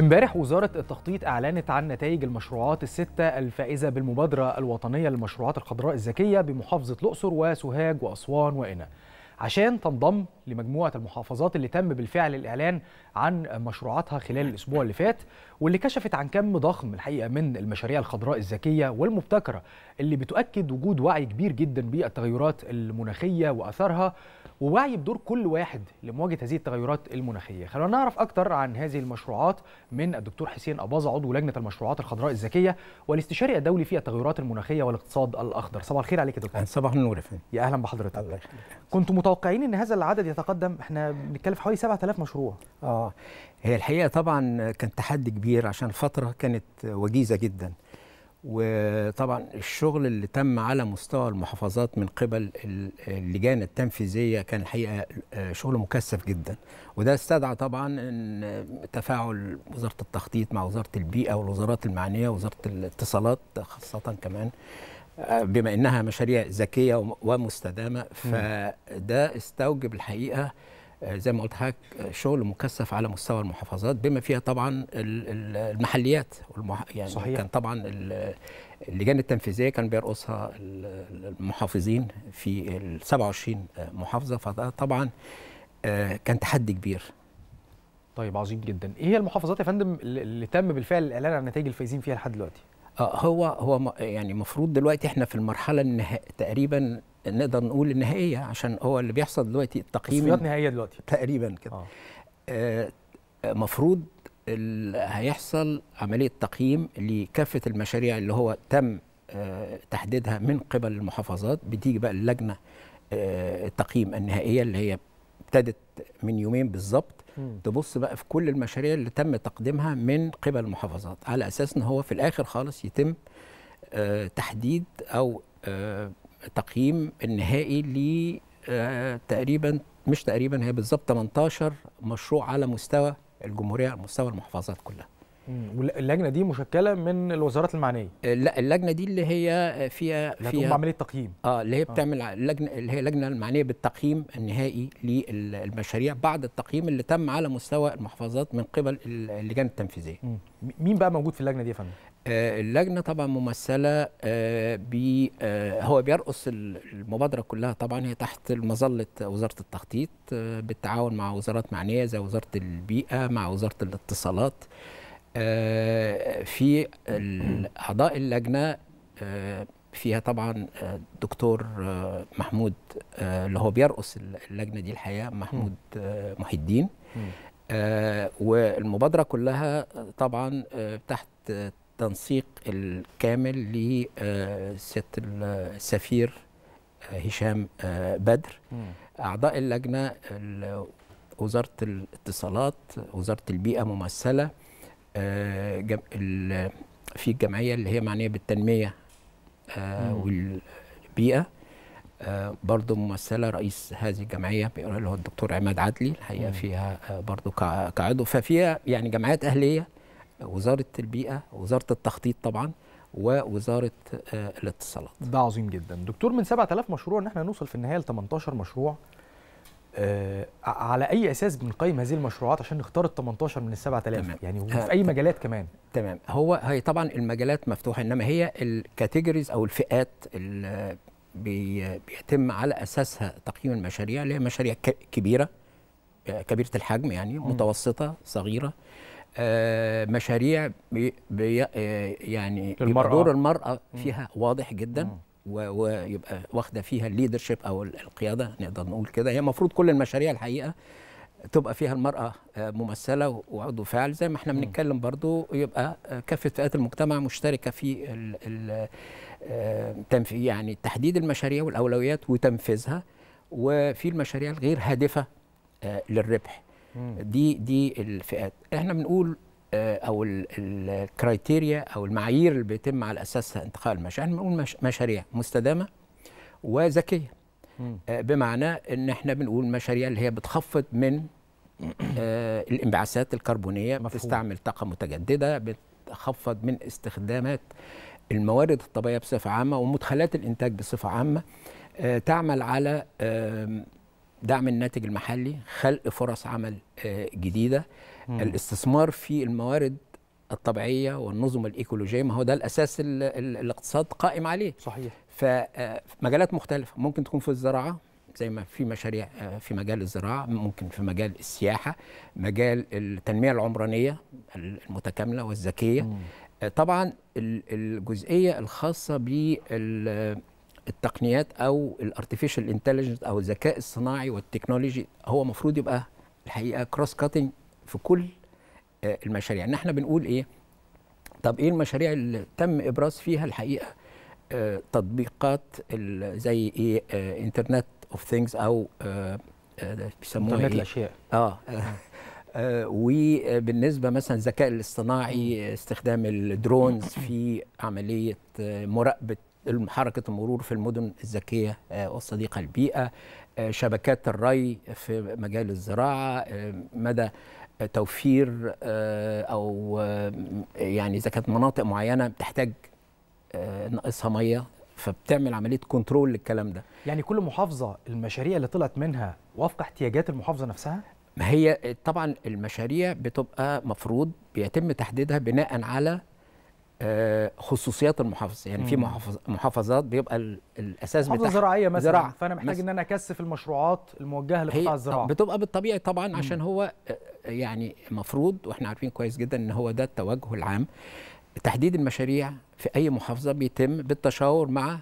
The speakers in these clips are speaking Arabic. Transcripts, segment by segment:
امبارح وزارة التخطيط أعلنت عن نتائج المشروعات الستة الفائزة بالمبادرة الوطنية للمشروعات الخضراء الذكية بمحافظة الأقصر وسوهاج وأسوان وإنا عشان تنضم لمجموعة المحافظات اللي تم بالفعل الإعلان عن مشروعاتها خلال الأسبوع اللي فات واللي كشفت عن كم ضخم الحقيقه من المشاريع الخضراء الذكيه والمبتكره اللي بتؤكد وجود وعي كبير جدا بالتغيرات المناخيه واثارها ووعي بدور كل واحد لمواجهه هذه التغيرات المناخيه خلونا نعرف اكثر عن هذه المشروعات من الدكتور حسين اباظه عضو لجنه المشروعات الخضراء الذكيه والاستشاري الدولي في التغيرات المناخيه والاقتصاد الاخضر صباح الخير عليك يا دكتور صباح النور يا اهلا بحضرتك الله يخليك كنتوا متوقعين ان هذا العدد يتقدم احنا بنتكلم في حوالي 7000 مشروع اه هي الحقيقه طبعا كان تحدي كبير عشان الفتره كانت وجيزه جدا وطبعا الشغل اللي تم على مستوى المحافظات من قبل اللجان التنفيذيه كان الحقيقه آه، شغل مكثف جدا وده استدعى طبعا ان تفاعل وزاره التخطيط مع وزاره البيئه والوزارات المعنيه وزاره الاتصالات خاصه كمان آه، بما انها مشاريع ذكيه ومستدامه فده استوجب الحقيقه زي ما قلت حضرتك شغل مكثف على مستوى المحافظات بما فيها طبعا المحليات والمح... يعني صحيح. كان طبعا اللجان التنفيذيه كان بيرقصها المحافظين في ال 27 محافظه فطبعا آه، كان تحدي كبير طيب عظيم جدا ايه هي المحافظات يا فندم اللي تم بالفعل الاعلان عن نتائج الفايزين فيها لحد دلوقتي آه، هو هو يعني المفروض دلوقتي احنا في المرحله النها... تقريبا نقدر نقول النهائيه عشان هو اللي بيحصل دلوقتي التقييم تصفيات نهائيه دلوقتي تقريبا كده آه. المفروض آه، هيحصل عمليه تقييم لكافه المشاريع اللي هو تم آه، تحديدها من قبل المحافظات بتيجي بقى اللجنه التقييم النهائيه اللي هي ابتدت من يومين بالظبط تبص بقى في كل المشاريع اللي تم تقديمها من قبل المحافظات على اساس ان هو في الاخر خالص يتم آه، تحديد او آه، تقييم النهائي ل آه، تقريبا مش تقريبا هي بالظبط 18 مشروع على مستوى الجمهوريه على مستوى المحافظات كلها واللجنه دي مشكله من الوزارات المعنيه آه، لا اللجنه دي اللي هي فيها اللي فيها عمليه تقييم اه اللي هي آه. بتعمل آه. اللجنه اللي هي اللجنه المعنيه بالتقييم النهائي للمشاريع بعد التقييم اللي تم على مستوى المحافظات من قبل اللجان التنفيذيه مين بقى موجود في اللجنه دي يا فندم آه، اللجنه طبعا ممثله ب هو بيرقص المبادره كلها طبعا هي تحت مظله وزاره التخطيط بالتعاون مع وزارات معنيه زي وزاره البيئه مع وزاره الاتصالات آه، في اعضاء اللجنه آه، فيها طبعا الدكتور آه، محمود اللي هو بيرقص اللجنه دي الحقيقه محمود محي الدين والمبادره كلها طبعا تحت التنسيق الكامل لست السفير هشام بدر اعضاء اللجنه وزاره الاتصالات وزاره البيئه ممثله آه، في الجمعيه اللي هي معنيه بالتنميه آه، والبيئه آه، برضه ممثله رئيس هذه الجمعيه اللي هو الدكتور عماد عدلي الحقيقه فيها برضه كعضو ففيها يعني جمعيات اهليه وزاره البيئه وزاره التخطيط طبعا ووزاره الاتصالات ده عظيم جدا دكتور من 7000 مشروع ان احنا نوصل في النهايه ل 18 مشروع آه، على اي اساس بنقيم هذه المشروعات عشان نختار ال 18 من ال 7000 يعني وفي اي مجالات كمان تمام هو هي طبعا المجالات مفتوحه انما هي الكاتيجوريز او الفئات اللي بيتم على اساسها تقييم المشاريع اللي هي مشاريع كبيره كبيره الحجم يعني متوسطه صغيره آه، مشاريع بي بي آه، يعني دور المرأة فيها واضح جدا ويبقى واخده فيها الليدرشيب او القياده نقدر نقول كده هي المفروض كل المشاريع الحقيقه تبقى فيها المرأة آه، ممثلة وعضو فعال زي ما احنا بنتكلم برضو يبقى آه، كافة فئات المجتمع مشتركة في ال ال آه، يعني تحديد المشاريع والأولويات وتنفيذها وفي المشاريع الغير هادفة للربح دي دي الفئات احنا بنقول آه، او الكرايتيريا او المعايير اللي بيتم على اساسها انتقاء المشاريع بنقول مشاريع مستدامه وذكيه آه، بمعنى ان احنا بنقول مشاريع اللي هي بتخفض من آه، الانبعاثات الكربونيه مفهوم. بتستعمل طاقه متجدده بتخفض من استخدامات الموارد الطبيعيه بصفه عامه ومدخلات الانتاج بصفه عامه تعمل على دعم الناتج المحلي خلق فرص عمل آه، جديده الاستثمار في الموارد الطبيعيه والنظم الايكولوجيه ما هو ده الاساس الاقتصاد قائم عليه صحيح فمجالات آه، مختلفه ممكن تكون في الزراعه زي ما في مشاريع آه، في مجال الزراعه ممكن في مجال السياحه مجال التنميه العمرانيه المتكامله والذكيه طبعا الجزئيه الخاصه بال التقنيات او الارتفيشال انتليجنس او الذكاء الصناعي والتكنولوجي هو المفروض يبقى الحقيقه كروس كاتنج في كل آه، المشاريع ان يعني احنا بنقول ايه طب ايه المشاريع اللي تم ابراز فيها الحقيقه آه، تطبيقات زي ايه انترنت اوف ثينجز او آه، بيسموها إيه؟ الاشياء اه وبالنسبه مثلا الذكاء الاصطناعي استخدام الدرونز في عمليه مراقبه حركه المرور في المدن الذكيه آه، والصديقه للبيئه آه، شبكات الري في مجال الزراعه آه، مدى توفير او يعني اذا كانت مناطق معينه بتحتاج ناقصها ميه فبتعمل عمليه كنترول للكلام ده يعني كل محافظه المشاريع اللي طلعت منها وفق احتياجات المحافظه نفسها ما هي طبعا المشاريع بتبقى مفروض بيتم تحديدها بناء على آه، خصوصيات المحافظه يعني في محافظ محافظات بيبقى الاساس بتاعها زراعيه مثلا زراعة. فانا محتاج ان انا اكثف المشروعات الموجهه لقطاع الزراعه بتبقى بالطبيعي طبعا مم. عشان هو آه، يعني مفروض واحنا عارفين كويس جدا ان هو ده التوجه العام تحديد المشاريع في اي محافظه بيتم بالتشاور مع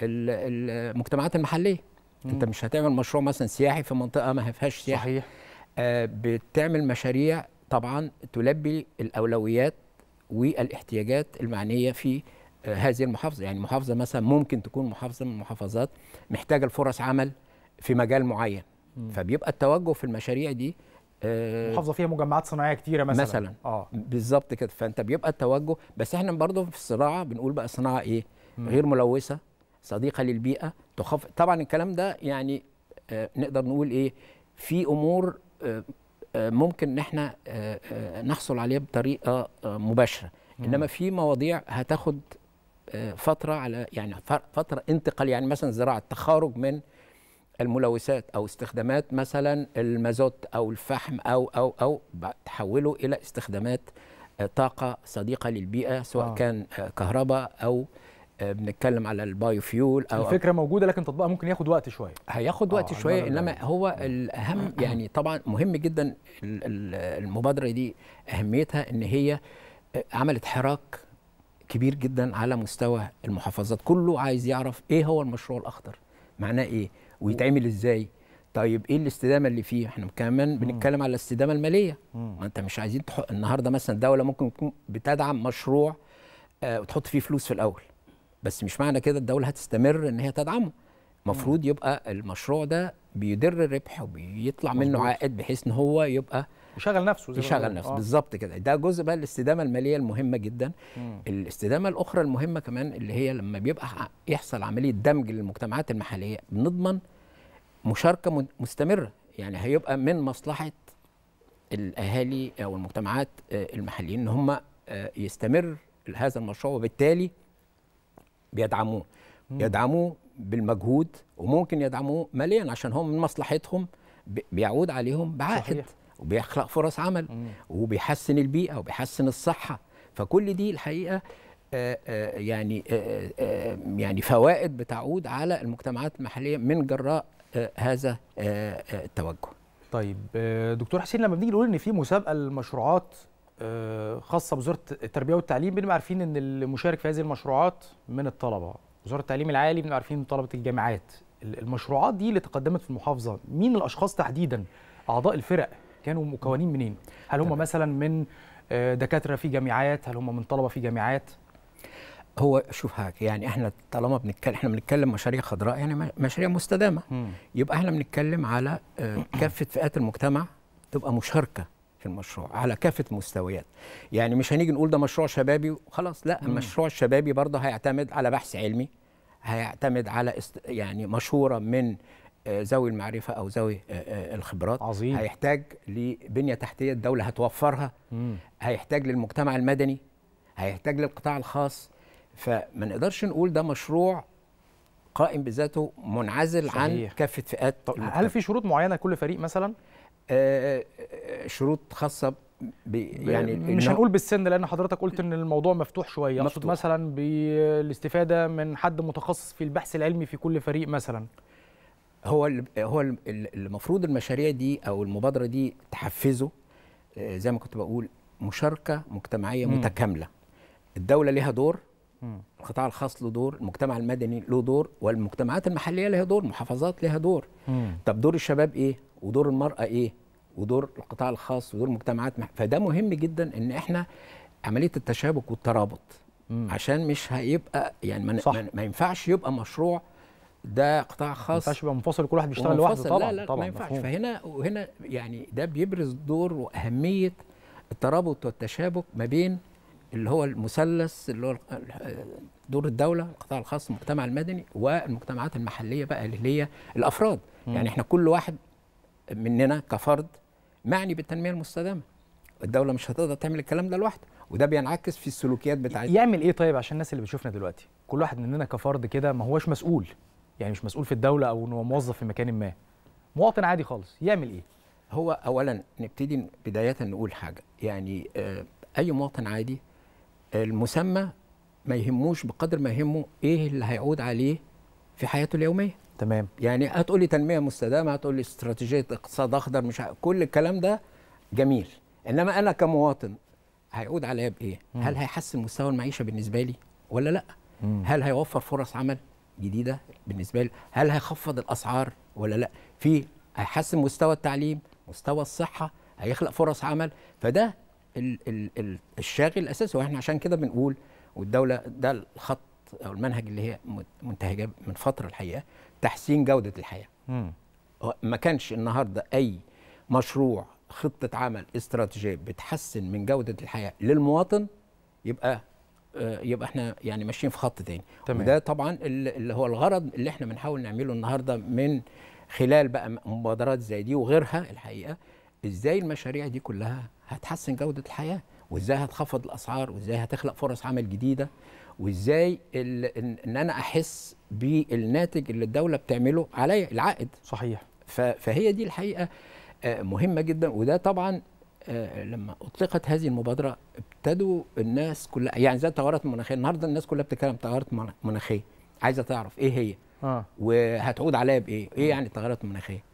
المجتمعات المحليه مم. انت مش هتعمل مشروع مثلا سياحي في منطقه ما فيهاش سياحه صحيح آه بتعمل مشاريع طبعا تلبي الاولويات والاحتياجات المعنيه في آه، هذه المحافظه يعني محافظه مثلا ممكن تكون محافظه من المحافظات محتاجه لفرص عمل في مجال معين م. فبيبقى التوجه في المشاريع دي آه، محافظه فيها مجمعات صناعيه كتيره مثلا مثلا اه بالظبط كده فانت بيبقى التوجه بس احنا برضه في الصناعه بنقول بقى صناعه ايه م. غير ملوثه صديقه للبيئه تخف طبعا الكلام ده يعني آه، نقدر نقول ايه في امور ممكن ان احنا آه، آه، نحصل عليه بطريقه آه، مباشره انما في مواضيع هتاخد فتره على يعني فتره انتقال يعني مثلا زراعه تخارج من الملوثات او استخدامات مثلا المازوت او الفحم او او او تحوله الى استخدامات طاقه صديقه للبيئه سواء آه. كان كهرباء او بنتكلم على البايوفيول او الفكره موجوده لكن تطبيقها ممكن ياخد وقت شويه هياخد وقت آه، شويه انما هو الاهم يعني طبعا مهم جدا المبادره دي اهميتها ان هي عملت حراك كبير جدا على مستوى المحافظات كله عايز يعرف ايه هو المشروع الاخضر معناه ايه ويتعمل ازاي طيب ايه الاستدامه اللي فيه احنا كمان بنتكلم على الاستدامه الماليه ما انت مش عايزين تحط النهارده مثلا دوله ممكن تكون بتدعم مشروع آه، وتحط فيه فلوس في الاول بس مش معنى كده الدوله هتستمر ان هي تدعمه المفروض يبقى المشروع ده بيدر الربح وبيطلع منه عائد بحيث ان هو يبقى يشغل نفسه زي يشغل نفسه آه. بالظبط كده ده جزء بقى الاستدامه الماليه المهمه جدا مم. الاستدامه الاخرى المهمه كمان اللي هي لما بيبقى يحصل عمليه دمج للمجتمعات المحليه بنضمن مشاركه مستمره يعني هيبقى من مصلحه الاهالي او المجتمعات آه، المحليين ان هم آه، يستمر هذا المشروع وبالتالي بيدعموه يدعموه بالمجهود وممكن يدعموه ماليا عشان هم من مصلحتهم بيعود عليهم بعائد صحيح. وبيخلق فرص عمل مم. وبيحسن البيئه وبيحسن الصحه فكل دي الحقيقه يعني يعني فوائد بتعود على المجتمعات المحليه من جراء هذا التوجه. طيب دكتور حسين لما بنيجي نقول ان في مسابقه للمشروعات آه، خاصه بوزاره التربيه والتعليم بنبقى عارفين ان المشارك في هذه المشروعات من الطلبه وزاره التعليم العالي بنبقى عارفين من طلبه الجامعات المشروعات دي اللي تقدمت في المحافظه مين الاشخاص تحديدا اعضاء الفرق كانوا مكونين منين هل هم مثلا من آه، دكاتره في جامعات هل هم من طلبه في جامعات هو شوف حاجه يعني احنا طالما بنتكلم احنا بنتكلم مشاريع خضراء يعني مشاريع مستدامه م. يبقى احنا بنتكلم على آه، كافه فئات المجتمع تبقى مشاركه في المشروع على كافه مستويات يعني مش هنيجي نقول ده مشروع شبابي وخلاص لا مم. المشروع الشبابي برضه هيعتمد على بحث علمي هيعتمد على است... يعني مشوره من آه، ذوي المعرفه او ذوي آه، آه، الخبرات عظيم. هيحتاج لبنيه تحتيه الدوله هتوفرها مم. هيحتاج للمجتمع المدني هيحتاج للقطاع الخاص فما نقدرش نقول ده مشروع قائم بذاته منعزل صحيح. عن كافه فئات هل في شروط معينه كل فريق مثلا آه، آه، آه، شروط خاصه يعني مش هنقول بالسن لان حضرتك قلت ان الموضوع مفتوح شويه اقصد مثلا بالاستفاده من حد متخصص في البحث العلمي في كل فريق مثلا هو هو المفروض المشاريع دي او المبادره دي تحفزه زي ما كنت بقول مشاركه مجتمعيه متكامله الدوله ليها دور القطاع الخاص له دور المجتمع المدني له دور والمجتمعات المحليه لها دور محافظات لها دور مم. طب دور الشباب ايه ودور المراه ايه ودور القطاع الخاص ودور المجتمعات مح... فده مهم جدا ان احنا عمليه التشابك والترابط مم. عشان مش هيبقى يعني ما, صح. ما ينفعش يبقى مشروع ده قطاع خاص ما ينفعش يبقى منفصل كل واحد بيشتغل لوحده طبعا لا لا طبعا ما ينفعش مفهوم. فهنا وهنا يعني ده بيبرز دور واهميه الترابط والتشابك ما بين اللي هو المثلث اللي هو دور الدوله القطاع الخاص المجتمع المدني والمجتمعات المحليه بقى اللي هي الافراد م. يعني احنا كل واحد مننا كفرد معني بالتنميه المستدامه الدوله مش هتقدر تعمل الكلام ده لوحده وده بينعكس في السلوكيات بتاعتنا يعمل ايه طيب عشان الناس اللي بتشوفنا دلوقتي كل واحد مننا كفرد كده ما هوش مسؤول يعني مش مسؤول في الدوله او ان هو موظف في مكان ما مواطن عادي خالص يعمل ايه هو اولا نبتدي بدايه نقول حاجه يعني آه اي مواطن عادي المسمى ما يهموش بقدر ما يهمه ايه اللي هيعود عليه في حياته اليوميه تمام يعني هتقولي تنميه مستدامه هتقولي استراتيجيه اقتصاد اخضر مش عارف. كل الكلام ده جميل انما انا كمواطن هيعود عليا بايه مم. هل هيحسن مستوى المعيشه بالنسبه لي ولا لا مم. هل هيوفر فرص عمل جديده بالنسبه لي هل هيخفض الاسعار ولا لا في هيحسن مستوى التعليم مستوى الصحه هيخلق فرص عمل فده الشاغل الاساسي واحنا عشان كده بنقول والدوله ده الخط او المنهج اللي هي منتهجه من فتره الحقيقه تحسين جوده الحياه. مم. ما كانش النهارده اي مشروع خطه عمل استراتيجيه بتحسن من جوده الحياه للمواطن يبقى آه، يبقى احنا يعني ماشيين في خط تاني تمام. وده طبعا اللي هو الغرض اللي احنا بنحاول نعمله النهارده من خلال بقى مبادرات زي دي وغيرها الحقيقه ازاي المشاريع دي كلها هتحسن جوده الحياه وازاي هتخفض الاسعار وازاي هتخلق فرص عمل جديده وازاي ان انا احس بالناتج اللي الدوله بتعمله عليا العائد صحيح فهي دي الحقيقه آه، مهمه جدا وده طبعا آه، لما اطلقت هذه المبادره ابتدوا الناس كلها يعني زي التغيرات المناخيه النهارده الناس كلها بتتكلم تغيرات مناخيه عايزه تعرف ايه هي آه. وهتعود عليها بايه ايه يعني التغيرات المناخيه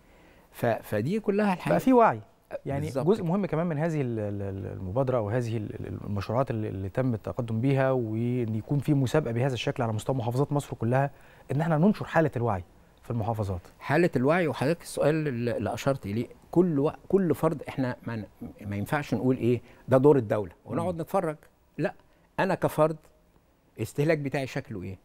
فدي كلها الحقيقه بقى في وعي يعني بالزبط. جزء مهم كمان من هذه المبادره وهذه المشروعات اللي تم التقدم بها وان يكون في مسابقه بهذا الشكل على مستوى محافظات مصر كلها ان احنا ننشر حاله الوعي في المحافظات حاله الوعي وحضرتك السؤال اللي اشرت اليه كل و... كل فرد احنا ما, ما ينفعش نقول ايه ده دور الدوله ونقعد نتفرج لا انا كفرد الاستهلاك بتاعي شكله ايه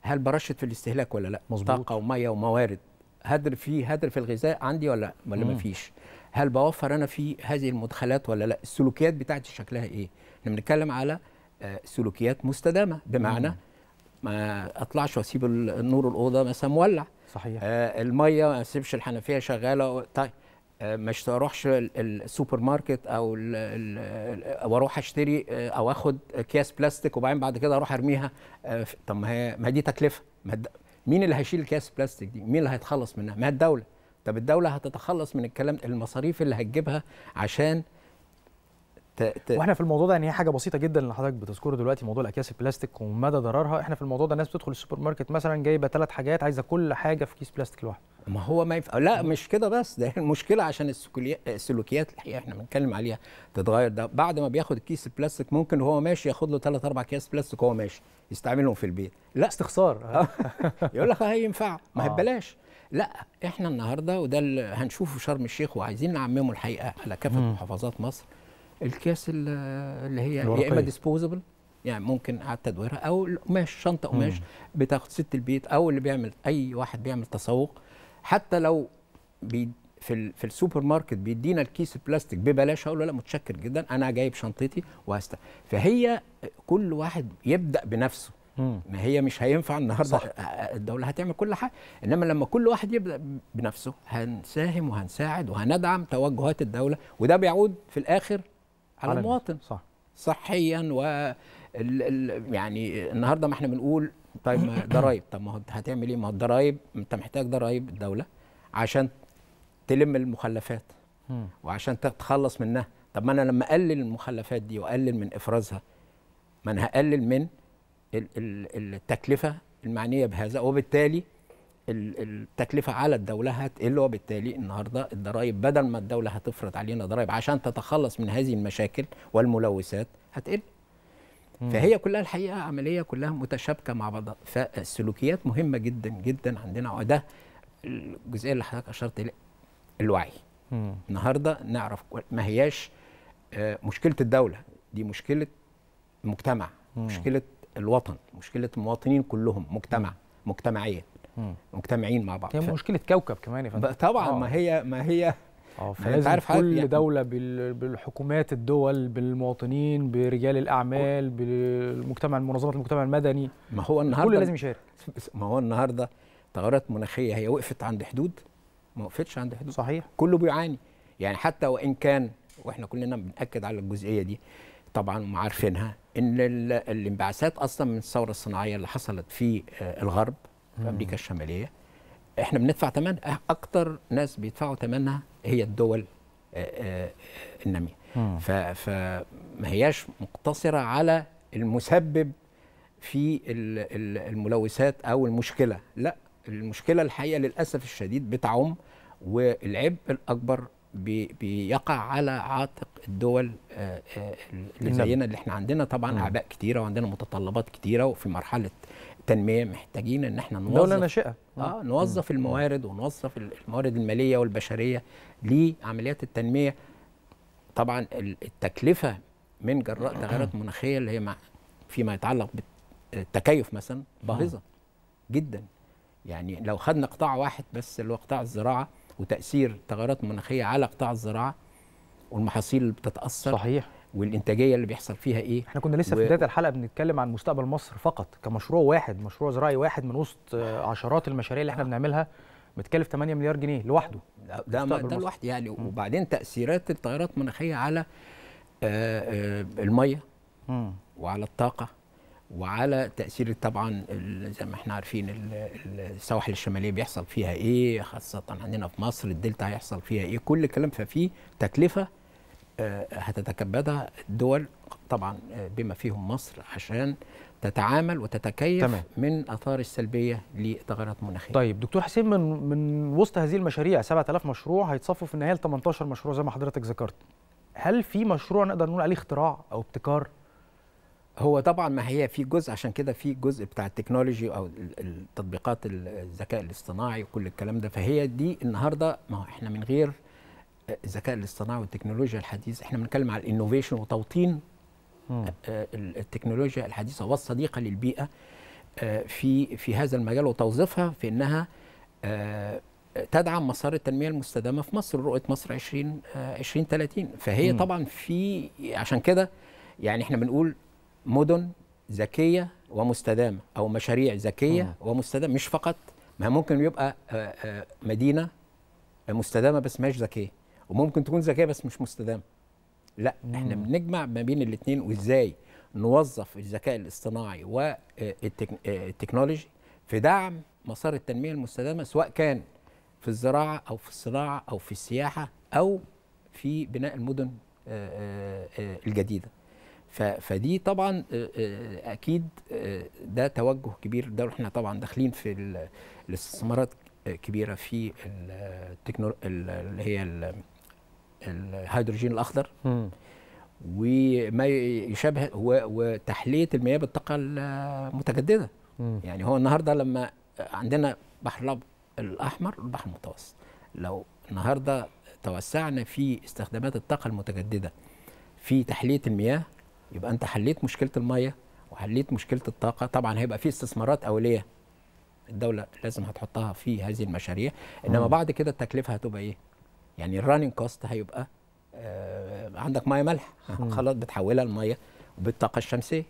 هل برشد في الاستهلاك ولا لا مظبوط طاقه وميه وموارد هدر في هدر في الغذاء عندي ولا ولا ما فيش هل بوفر انا في هذه المدخلات ولا لا السلوكيات بتاعتي شكلها ايه احنا بنتكلم على آه، سلوكيات مستدامه بمعنى ما اطلعش واسيب النور الاوضه مثلا مولع صحيح آه الميه ما اسيبش الحنفيه شغاله طيب آه مش اروحش السوبر ماركت او واروح اشتري آه، او اخد اكياس بلاستيك وبعدين بعد كده اروح ارميها آه طب ما هي ما دي تكلفه مين اللي هيشيل اكياس بلاستيك دي مين اللي هيتخلص منها ما الدوله طب الدوله هتتخلص من الكلام المصاريف اللي هتجيبها عشان ت... ت... واحنا في الموضوع ده يعني هي حاجه بسيطه جدا اللي حضرتك بتذكره دلوقتي موضوع الاكياس البلاستيك ومدى ضررها احنا في الموضوع ده الناس بتدخل السوبر ماركت مثلا جايبه ثلاث حاجات عايزه كل حاجه في كيس بلاستيك لوحده ما هو ما ينفع لا مش كده بس ده المشكله عشان السلوكيات اللي احنا بنتكلم عليها تتغير ده بعد ما بياخد الكيس البلاستيك ممكن وهو ماشي ياخد له ثلاث اربع اكياس بلاستيك وهو ماشي يستعملهم في البيت لا استخسار يقول لك آه، هينفع ما هي آه. ببلاش لا احنا النهارده وده اللي هنشوفه شرم الشيخ وعايزين نعممه الحقيقه على كافه محافظات مصر الكاس اللي هي يا اما ديسبوزبل يعني ممكن اعاده تدويرها او القماش شنطه قماش بتاخد ست البيت او اللي بيعمل اي واحد بيعمل تسوق حتى لو بي في في السوبر ماركت بيدينا الكيس البلاستيك ببلاش اقول له لا متشكر جدا انا جايب شنطتي وهست فهي كل واحد يبدا بنفسه ما هي مش هينفع النهارده صح. الدوله هتعمل كل حاجه انما لما كل واحد يبدا بنفسه هنساهم وهنساعد وهندعم توجهات الدوله وده بيعود في الاخر على عالمي. المواطن صح صحيا و ال ال يعني النهارده ما احنا بنقول طيب ما ضرايب طب ما هتعمل ايه ما هو الضرايب انت محتاج ضرايب الدوله عشان تلم المخلفات وعشان تتخلص منها طب ما انا لما اقلل المخلفات دي واقلل من افرازها ما انا هقلل من التكلفه المعنيه بهذا وبالتالي التكلفه على الدوله هتقل وبالتالي النهارده الضرائب بدل ما الدوله هتفرض علينا ضرائب عشان تتخلص من هذه المشاكل والملوثات هتقل فهي كلها الحقيقه عمليه كلها متشابكه مع بعضها فالسلوكيات مهمه جدا جدا عندنا وده الجزئيه اللي حضرتك اشرت اليها الوعي النهارده نعرف ما هياش آه، مشكله الدوله دي مشكله المجتمع مشكله الوطن مشكله المواطنين كلهم مجتمع مجتمعيا مجتمعين مع بعض هي ف... مشكله كوكب كمان يا فندم طبعا أوه. ما هي ما هي آه، يعني فلازم عارف كل يعني دوله بالحكومات الدول بالمواطنين برجال الاعمال بالمجتمع المنظمات المجتمع المدني ما هو النهارده كل لازم يشارك ما هو النهارده تغيرات مناخيه هي وقفت عند حدود ما وقفتش عند حدود صحيح كله بيعاني يعني حتى وان كان واحنا كلنا بناكد على الجزئيه دي طبعا هم عارفينها ان الانبعاثات اصلا من الثوره الصناعيه اللي حصلت في آه، الغرب في امريكا الشماليه احنا بندفع ثمنها اكتر ناس بيدفعوا ثمنها هي الدول آه، آه، الناميه فما هياش مقتصره على المسبب في الملوثات او المشكله لا المشكله الحقيقه للاسف الشديد بتعم والعبء الاكبر بيقع على عاتق الدول آه، آه، اللي زينا اللي احنا عندنا طبعا اعباء كتيره وعندنا متطلبات كتيره وفي مرحله تنميه محتاجين ان احنا نوظف دوله ناشئه اه نوظف الموارد ونوظف الموارد الماليه والبشريه لعمليات التنميه طبعا التكلفه من جراء تغيرات مناخيه اللي هي فيما يتعلق بالتكيف مثلا باهظه جدا يعني لو خدنا قطاع واحد بس اللي هو قطاع الزراعه وتاثير التغيرات المناخيه على قطاع الزراعه والمحاصيل اللي بتتاثر صحيح والانتاجيه اللي بيحصل فيها ايه احنا كنا لسه و... في بدايه الحلقه بنتكلم عن مستقبل مصر فقط كمشروع واحد مشروع زراعي واحد من وسط آه، عشرات المشاريع اللي احنا بنعملها متكلف 8 مليار جنيه لوحده ده ده, ده لوحده يعني م. وبعدين تاثيرات التغيرات المناخيه على آآ آه، آآ آه، الميه وعلى الطاقه وعلى تاثير طبعا زي ما احنا عارفين السواحل الشماليه بيحصل فيها ايه خاصه عندنا في مصر الدلتا هيحصل فيها ايه كل الكلام ففي تكلفه آه، هتتكبدها الدول طبعا آه، بما فيهم مصر عشان تتعامل وتتكيف تمام. من اثار السلبيه لتغيرات مناخيه. طيب دكتور حسين من من وسط هذه المشاريع 7000 مشروع هيتصفوا في النهايه ل 18 مشروع زي ما حضرتك ذكرت. هل في مشروع نقدر نقول عليه اختراع او ابتكار هو طبعا ما هي في جزء عشان كده في جزء بتاع التكنولوجي او التطبيقات الذكاء الاصطناعي وكل الكلام ده فهي دي النهارده ما احنا من غير آه، الذكاء الاصطناعي والتكنولوجيا الحديث احنا بنتكلم على الانوفيشن وتوطين آه، التكنولوجيا الحديثه والصديقه للبيئه آه، في في هذا المجال وتوظيفها في انها تدعم مسار التنميه المستدامه في مصر رؤيه مصر 20 2030 فهي طبعا في عشان كده يعني احنا بنقول مدن ذكيه ومستدامه او مشاريع ذكيه ومستدامه مش فقط ما ممكن يبقى آه، آه، مدينه مستدامه بس مش ذكيه وممكن تكون ذكيه بس مش مستدامه لا مم. احنا بنجمع ما بين الاثنين وازاي نوظف الذكاء الاصطناعي والتكنولوجي آه، في دعم مسار التنميه المستدامه سواء كان في الزراعه او في الصناعه او في السياحه او في بناء المدن الجديده فدي طبعا اكيد ده توجه كبير ده احنا طبعا داخلين في الاستثمارات كبيره في التكنولو اللي هي الهيدروجين الاخضر م. وما يشابه وتحليه المياه بالطاقه المتجدده م. يعني هو النهارده لما عندنا بحر الاحمر والبحر المتوسط لو النهارده توسعنا في استخدامات الطاقه المتجدده في تحليه المياه يبقى انت حليت مشكله الميه وحليت مشكله الطاقه طبعا هيبقى في استثمارات اوليه الدوله لازم هتحطها في هذه المشاريع انما بعد كده التكلفه هتبقى ايه يعني الرننج كوست هيبقى آه عندك ميه مالحه خلاص بتحولها لميه بالطاقه الشمسيه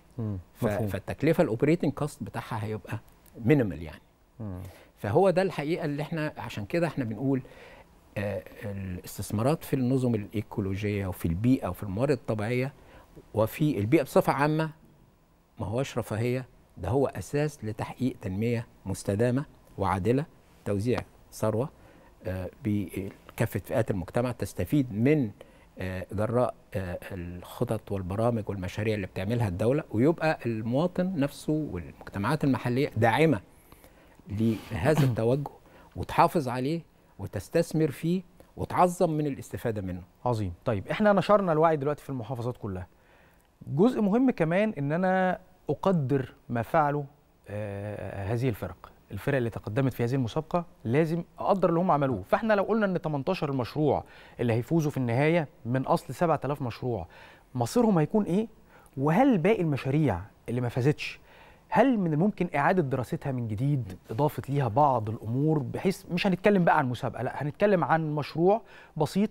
فالتكلفه الاوبريتنج كوست بتاعها هيبقى مينيمال يعني مم. فهو ده الحقيقه اللي احنا عشان كده احنا بنقول آه الاستثمارات في النظم الايكولوجيه وفي البيئه وفي الموارد الطبيعيه وفي البيئة بصفة عامة ما هوش رفاهية ده هو أساس لتحقيق تنمية مستدامة وعادلة توزيع ثروة آه، بكافة فئات المجتمع تستفيد من آه، جراء آه، الخطط والبرامج والمشاريع اللي بتعملها الدولة ويبقى المواطن نفسه والمجتمعات المحلية داعمة لهذا التوجه وتحافظ عليه وتستثمر فيه وتعظم من الاستفادة منه عظيم طيب احنا نشرنا الوعي دلوقتي في المحافظات كلها جزء مهم كمان ان انا اقدر ما فعله آه هذه الفرق الفرق اللي تقدمت في هذه المسابقه لازم اقدر اللي هم عملوه فاحنا لو قلنا ان 18 المشروع اللي هيفوزوا في النهايه من اصل 7000 مشروع مصيرهم هيكون ايه وهل باقي المشاريع اللي ما فازتش هل من الممكن إعادة دراستها من جديد إضافة ليها بعض الأمور بحيث مش هنتكلم بقى عن مسابقة لا هنتكلم عن مشروع بسيط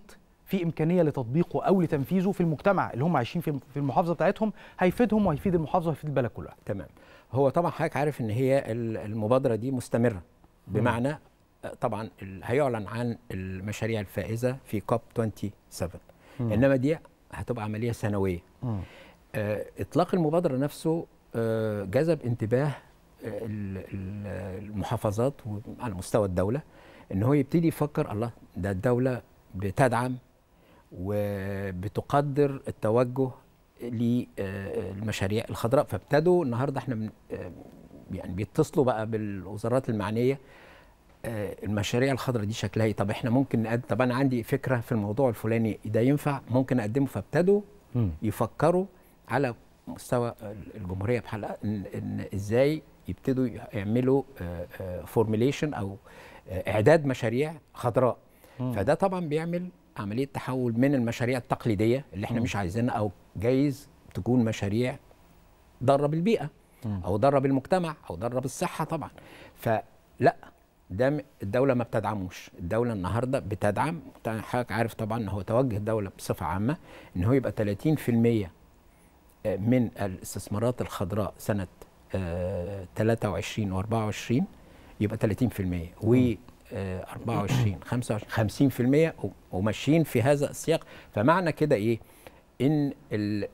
في امكانيه لتطبيقه او لتنفيذه في المجتمع اللي هم عايشين في المحافظه بتاعتهم هيفيدهم وهيفيد المحافظه وهيفيد البلد كلها تمام هو طبعا حضرتك عارف ان هي المبادره دي مستمره بمعنى آه، طبعا هيعلن عن المشاريع الفائزه في كوب 27 مم. انما دي هتبقى عمليه سنويه مم. آه، اطلاق المبادره نفسه آه، جذب انتباه المحافظات على مستوى الدوله ان هو يبتدي يفكر الله ده الدوله بتدعم وبتقدر التوجه للمشاريع آه، الخضراء فابتدوا النهارده احنا آه، يعني بيتصلوا بقى بالوزارات المعنيه آه، المشاريع الخضراء دي شكلها ايه طب احنا ممكن نقدم طب انا عندي فكره في الموضوع الفلاني ده ينفع ممكن اقدمه فابتدوا يفكروا على مستوى الجمهوريه بحلقه إن, ان ازاي يبتدوا يعملوا فورميليشن او اعداد مشاريع خضراء فده طبعا بيعمل عمليه تحول من المشاريع التقليديه اللي احنا م. مش عايزينها او جايز تكون مشاريع ضرب البيئه م. او ضرب المجتمع او ضرب الصحه طبعا فلا ده الدوله ما بتدعموش الدوله النهارده بتدعم حضرتك عارف طبعا ان هو توجه الدوله بصفه عامه ان هو يبقى 30% آه، من الاستثمارات الخضراء سنه 23 آه، و24 يبقى 30% و 24 25 50% وماشيين في هذا السياق فمعنى كده ايه ان الـ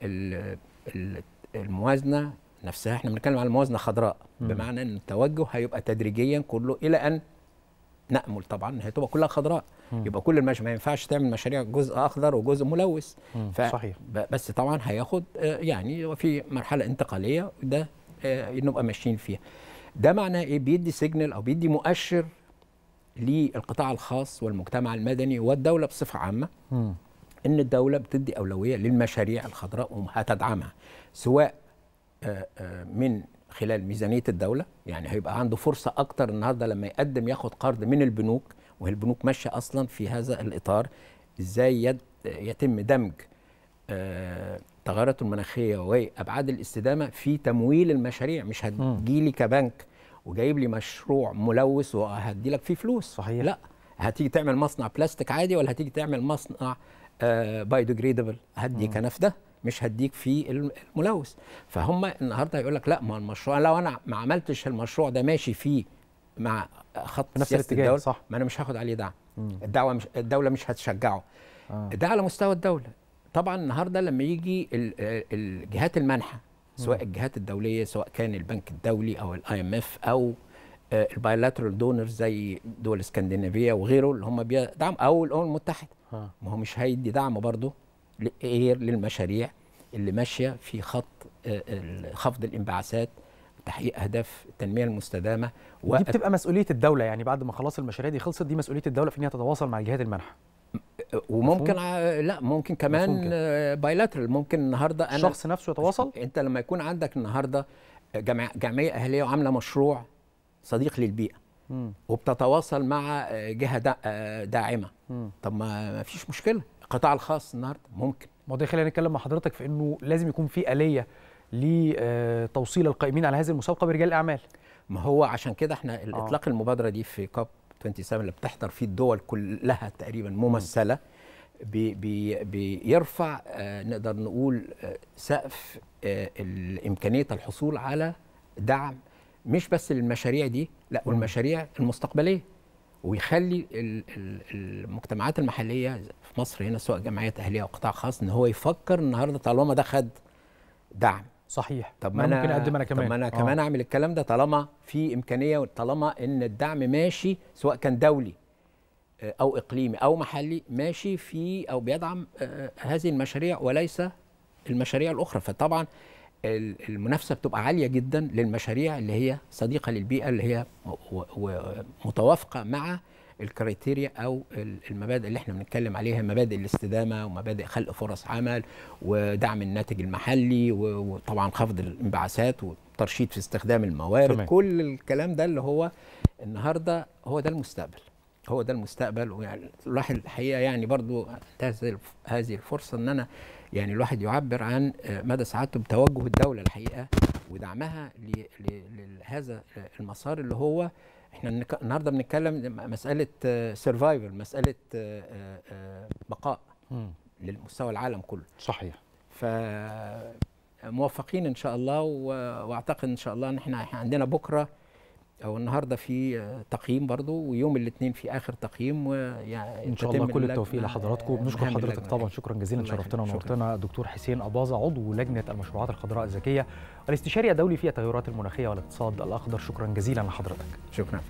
الـ الموازنه نفسها احنا بنتكلم على الموازنه خضراء بمعنى ان التوجه هيبقى تدريجيا كله الى ان نامل طبعا تبقى كلها خضراء مم. يبقى كل المشاريع ما ينفعش تعمل مشاريع جزء اخضر وجزء ملوث ف... صحيح بس طبعا هياخد آه، يعني في مرحله انتقاليه ده آه، نبقى ماشيين فيها ده معناه ايه بيدي سيجنال او بيدي مؤشر للقطاع الخاص والمجتمع المدني والدولة بصفة عامة م. أن الدولة بتدي أولوية للمشاريع الخضراء وهتدعمها سواء آه، آه، من خلال ميزانية الدولة يعني هيبقى عنده فرصة أكتر النهاردة لما يقدم ياخد قرض من البنوك وهي البنوك ماشية أصلا في هذا الإطار إزاي يتم دمج التغيرات آه، المناخية وأبعاد الاستدامة في تمويل المشاريع مش هتجيلي كبنك وجايب لي مشروع ملوث وهدي لك فيه فلوس صحيح لا هتيجي تعمل مصنع بلاستيك عادي ولا هتيجي تعمل مصنع آه بايوديجريدبل هديك انا في ده مش هديك في الملوث فهم النهارده هيقول لك لا ما المشروع لو انا ما عملتش المشروع ده ماشي فيه مع خط نفس الاتجاه صح ما انا مش هاخد عليه دعم الدعوه مش الدوله مش هتشجعه آه. ده على مستوى الدوله طبعا النهارده لما يجي الجهات المانحه سواء الجهات الدوليه سواء كان البنك الدولي او الاي ام اف او آه، البايلاترال دونرز زي دول اسكندنافيه وغيره اللي هم بيدعم او الامم المتحده ما هو مش هيدي دعم برضه غير للمشاريع اللي ماشيه في خط آه، خفض الانبعاثات تحقيق اهداف التنميه المستدامه و... ودي بتبقى مسؤوليه الدوله يعني بعد ما خلاص المشاريع دي خلصت دي مسؤوليه الدوله في انها تتواصل مع الجهات المانحه وممكن لا ممكن كمان بايلاترال ممكن النهارده انا الشخص نفسه يتواصل انت لما يكون عندك النهارده جمعيه اهليه وعامله مشروع صديق للبيئه مم. وبتتواصل مع جهه دا... داعمه مم. طب ما فيش مشكله القطاع الخاص النهارده ممكن ما ده خلينا نتكلم مع حضرتك في انه لازم يكون في اليه لتوصيل آه، القائمين على هذه المسابقه برجال الاعمال ما هو عشان كده احنا آه. اطلاق آه. المبادره دي في كاب 27 اللي بتحضر فيه الدول كلها تقريبا ممثله بي بي بيرفع آه، نقدر نقول آه، سقف آه، امكانيه الحصول على دعم مش بس للمشاريع دي لا والمشاريع المستقبليه ويخلي المجتمعات المحليه في مصر هنا سواء جمعيات اهليه او قطاع خاص ان هو يفكر النهارده طالما ده خد دعم صحيح طب ما انا ممكن اقدم انا كمان طب ما انا آه. كمان آه. اعمل الكلام ده طالما في امكانيه وطالما ان الدعم ماشي سواء كان دولي آه، او اقليمي او محلي ماشي في او بيدعم آه، هذه المشاريع وليس المشاريع الاخرى فطبعا المنافسه بتبقى عاليه جدا للمشاريع اللي هي صديقه للبيئه اللي هي متوافقه مع الكريتيريا او المبادئ اللي احنا بنتكلم عليها مبادئ الاستدامه ومبادئ خلق فرص عمل ودعم الناتج المحلي وطبعا خفض الانبعاثات والترشيد في استخدام الموارد تمام. كل الكلام ده اللي هو النهارده هو ده المستقبل هو ده المستقبل ويعني الواحد الحقيقه يعني برضو هذه الفرصه ان انا يعني الواحد يعبر عن مدى سعادته بتوجه الدوله الحقيقه ودعمها لهذا المسار اللي هو احنا النهارده بنتكلم مساله سرفايفل آه، مساله آه، آه، بقاء للمستوى العالم كله صحيح ف موفقين ان شاء الله واعتقد ان شاء الله ان احنا عندنا بكره هو النهارده في تقييم برضه ويوم الاثنين في اخر تقييم ويعني ان شاء الله كل التوفيق لحضراتكم بنشكر حضرتك طبعا شكرا جزيلا شرفتنا ونورتنا دكتور حسين اباظه عضو لجنه المشروعات الخضراء الذكيه الاستشاري الدولي في التغيرات المناخيه والاقتصاد الاخضر شكرا جزيلا لحضرتك شكرا